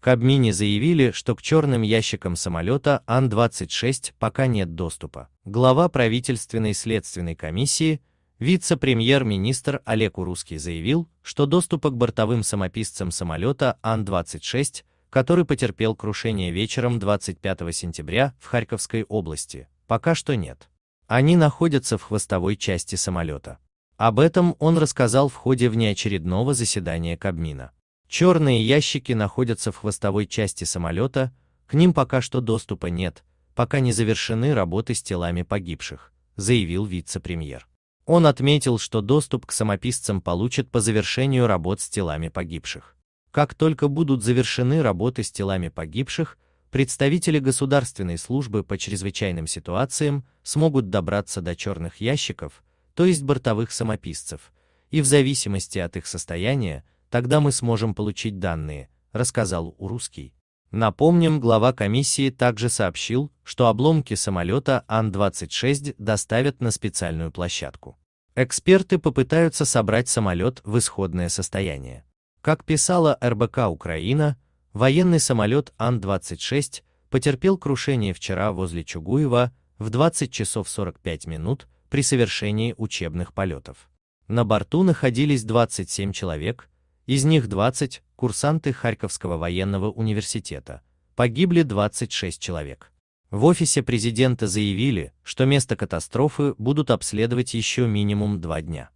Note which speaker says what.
Speaker 1: Кабмине заявили, что к черным ящикам самолета Ан-26 пока нет доступа. Глава правительственной следственной комиссии, вице-премьер-министр Олег Урусский заявил, что доступа к бортовым самописцам самолета Ан-26, который потерпел крушение вечером 25 сентября в Харьковской области, пока что нет. Они находятся в хвостовой части самолета. Об этом он рассказал в ходе внеочередного заседания Кабмина. Черные ящики находятся в хвостовой части самолета, к ним пока что доступа нет, пока не завершены работы с телами погибших, заявил вице-премьер. Он отметил, что доступ к самописцам получат по завершению работ с телами погибших. Как только будут завершены работы с телами погибших, представители государственной службы по чрезвычайным ситуациям смогут добраться до черных ящиков, то есть бортовых самописцев, и в зависимости от их состояния Тогда мы сможем получить данные, рассказал Урусский. Напомним, глава комиссии также сообщил, что обломки самолета Ан-26 доставят на специальную площадку. Эксперты попытаются собрать самолет в исходное состояние. Как писала РБК Украина, военный самолет Ан-26 потерпел крушение вчера возле Чугуева в 20 часов 45 минут при совершении учебных полетов. На борту находились 27 человек, из них 20 – курсанты Харьковского военного университета. Погибли 26 человек. В офисе президента заявили, что место катастрофы будут обследовать еще минимум два дня.